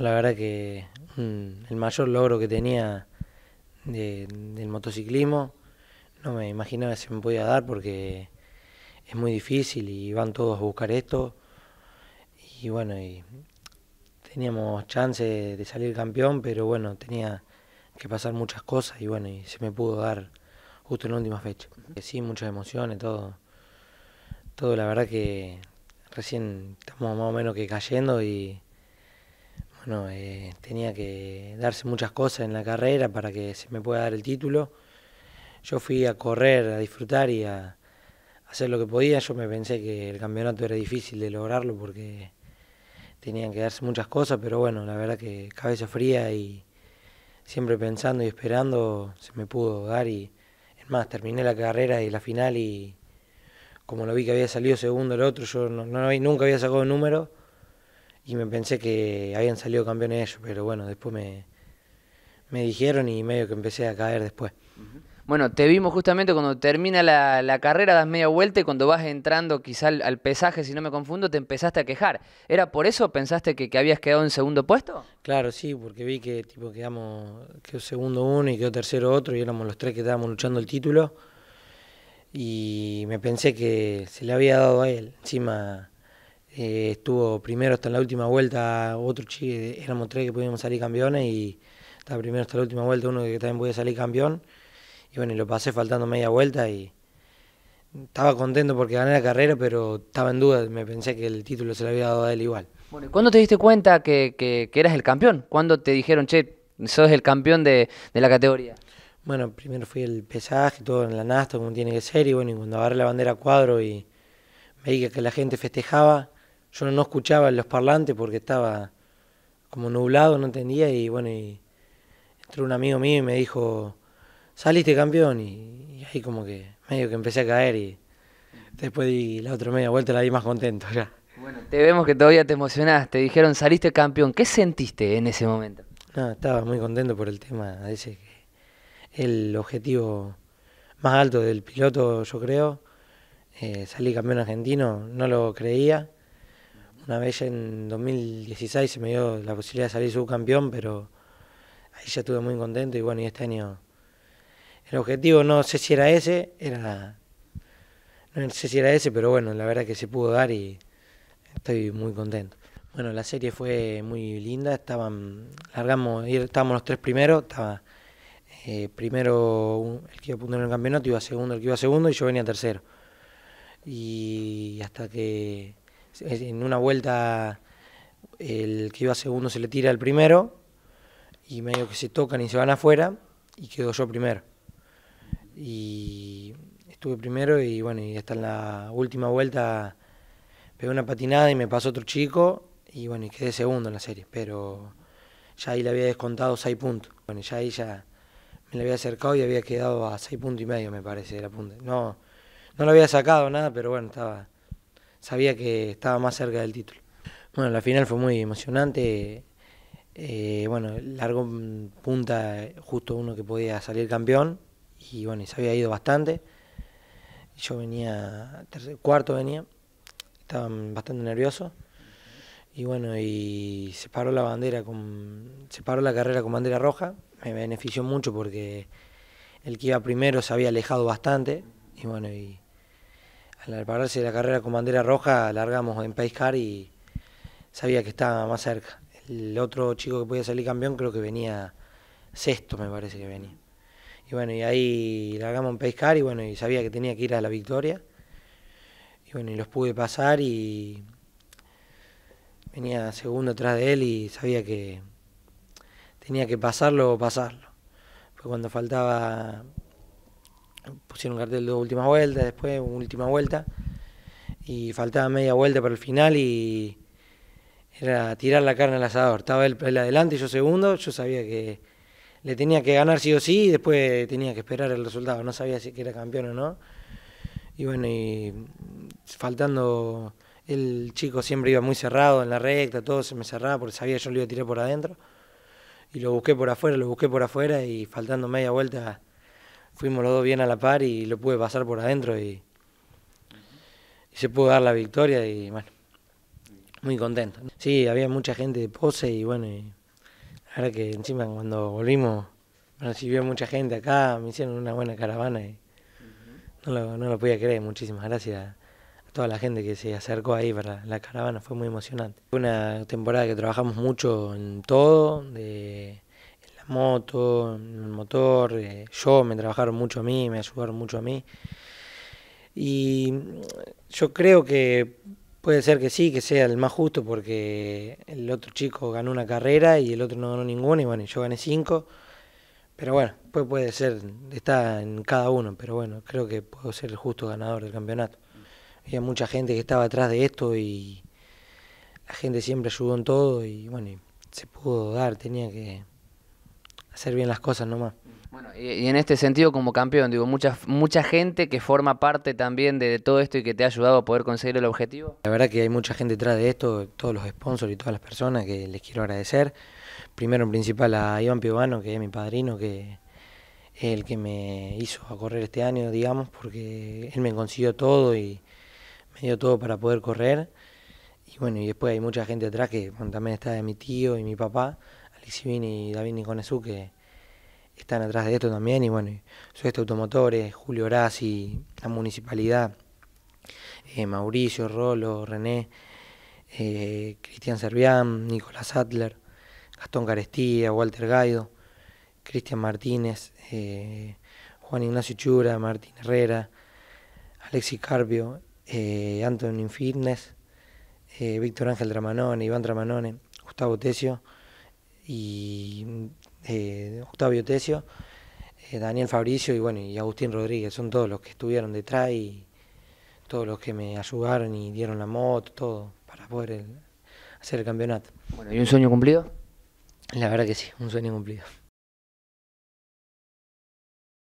la verdad que mm, el mayor logro que tenía del motociclismo, no me imaginaba si me podía dar porque es muy difícil y van todos a buscar esto. Y bueno, y teníamos chance de salir campeón, pero bueno, tenía que pasar muchas cosas y bueno, y se me pudo dar justo en la última fecha. Eh, sí, muchas emociones, todo. Todo, la verdad que recién estamos más o menos que cayendo y bueno, eh, tenía que darse muchas cosas en la carrera para que se me pueda dar el título. Yo fui a correr, a disfrutar y a hacer lo que podía. Yo me pensé que el campeonato era difícil de lograrlo porque tenían que darse muchas cosas, pero bueno, la verdad que cabeza fría y siempre pensando y esperando se me pudo dar y es más, terminé la carrera y la final y como lo vi que había salido segundo el otro, yo no, nunca había sacado el número y me pensé que habían salido campeones ellos, pero bueno, después me, dijeron y medio que empecé a caer después. Bueno, te vimos justamente cuando termina la, carrera, das media vuelta y cuando vas entrando quizá al, pesaje, si no me confundo, te empezaste a quejar. ¿Era por eso pensaste que, habías quedado en segundo puesto? Claro, sí, porque vi que tipo quedamos, quedó segundo uno y quedó tercero otro y éramos los tres que estábamos luchando el título. Y me pensé que se le había dado a él. Encima eh, estuvo primero hasta la última vuelta otro chico, éramos tres que pudimos salir campeones y estaba primero hasta la última vuelta uno que también podía salir campeón. Y bueno, lo pasé faltando media vuelta y estaba contento porque gané la carrera, pero estaba en duda, me pensé que el título se le había dado a él igual. Bueno, cuándo te diste cuenta que, que, eras el campeón? ¿Cuándo te dijeron, che, sos el campeón de, la categoría? Bueno, primero fui el pesaje, todo en la nasta, como tiene que ser, y bueno, y cuando agarré la bandera cuadro y me dije que la gente festejaba, yo no escuchaba los parlantes porque estaba como nublado, no entendía y bueno, y entró un amigo mío y me dijo, saliste campeón y, ahí como que medio que empecé a caer y después di la otra media vuelta la di más contento ya. Bueno, te vemos que todavía te emocionaste, dijeron saliste campeón, ¿qué sentiste en ese momento? No, estaba muy contento por el tema ese que el objetivo más alto del piloto, yo creo. Eh, salí campeón argentino, no lo creía. Una vez en 2016 se me dio la posibilidad de salir subcampeón, pero ahí ya estuve muy contento y bueno, y este año el objetivo no sé si era ese, era no sé si era ese, pero bueno, la verdad que se pudo dar y estoy muy contento. Bueno, la serie fue muy linda, estaban, largamos, estábamos los tres primeros, estaba eh, primero el que iba a en el campeonato, iba segundo el que iba segundo y yo venía tercero. Y hasta que en una vuelta el que iba segundo se le tira al primero y medio que se tocan y se van afuera y quedo yo primero. Y estuve primero y bueno, y hasta en la última vuelta pegué una patinada y me pasó otro chico y bueno, y quedé segundo en la serie, pero ya ahí le había descontado 6 puntos. Bueno, ya ahí ya me le había acercado y había quedado a 6 puntos y medio, me parece, la punta. No, no lo había sacado nada, pero bueno, estaba sabía que estaba más cerca del título. Bueno, la final fue muy emocionante. Eh, bueno, largo punta justo uno que podía salir campeón y bueno, se había ido bastante. Yo venía, cuarto venía, estaba bastante nervioso y bueno, y se paró la bandera con, se paró la carrera con bandera roja, me benefició mucho porque el que iba primero se había alejado bastante y bueno, y al pararse de la carrera con bandera roja, largamos en Pescar y sabía que estaba más cerca. El otro chico que podía salir campeón creo que venía sexto, me parece que venía. Y bueno, y ahí largamos en Pescar y bueno, y sabía que tenía que ir a la victoria. Y bueno, y los pude pasar y venía segundo atrás de él y sabía que tenía que pasarlo o pasarlo. Fue cuando faltaba pusieron cartel de última vuelta, después última vuelta, y faltaba media vuelta para el final y era tirar la carne al asador. Estaba él, adelante y yo segundo, yo sabía que le tenía que ganar sí o sí y después tenía que esperar el resultado, no sabía si era campeón o no. Y bueno, y faltando, el chico siempre iba muy cerrado en la recta, todo se me cerraba porque sabía que yo lo iba a tirar por adentro. Y lo busqué por afuera, lo busqué por afuera y faltando media vuelta fuimos los dos bien a la par y lo pude pasar por adentro y, se pudo dar la victoria y bueno, muy contento. Sí, había mucha gente de pose y bueno, ahora que encima cuando volvimos recibió mucha gente acá, me hicieron una buena caravana y no lo, no lo podía creer, muchísimas gracias a toda la gente que se acercó ahí para la caravana, fue muy emocionante. Fue una temporada que trabajamos mucho en todo, de moto, el motor, eh, yo, me trabajaron mucho a mí, me ayudaron mucho a mí. Y mm, yo creo que puede ser que sí, que sea el más justo, porque el otro chico ganó una carrera y el otro no ganó ninguna, y bueno, yo gané cinco. Pero bueno, pues puede ser, está en cada uno, pero bueno, creo que puedo ser el justo ganador del campeonato. Había mucha gente que estaba atrás de esto y la gente siempre ayudó en todo y bueno, se pudo dar, tenía que, hacer bien las cosas nomás. Bueno, y, en este sentido como campeón, digo, mucha, mucha gente que forma parte también de, todo esto y que te ha ayudado a poder conseguir el objetivo. La verdad que hay mucha gente detrás de esto, todos los sponsors y todas las personas que les quiero agradecer. Primero en principal a Iván Piovano, que es mi padrino, que es el que me hizo a correr este año, digamos, porque él me consiguió todo y me dio todo para poder correr. Y bueno, y después hay mucha gente detrás, que también está mi tío y mi papá, Alexi y David Niconesú que están atrás de esto también. Y bueno, suéste Automotores, Julio Horazzi, la municipalidad, eh, Mauricio, Rolo, René, eh, Cristian Servián, Nicolás Adler, Gastón Carestía, Walter Gaido, Cristian Martínez, eh, Juan Ignacio Chura, Martín Herrera, Alexis Carpio, Anthony Fitness, Víctor Ángel Tramanone, Iván Tramanone, Gustavo Tesio y eh, Octavio Tesio, eh, Daniel Fabricio y bueno, y Agustín Rodríguez, son todos los que estuvieron detrás y todos los que me ayudaron y dieron la moto, todo, para poder eh, hacer el campeonato. Bueno, ¿y un sueño cumplido? La verdad que sí, un sueño cumplido.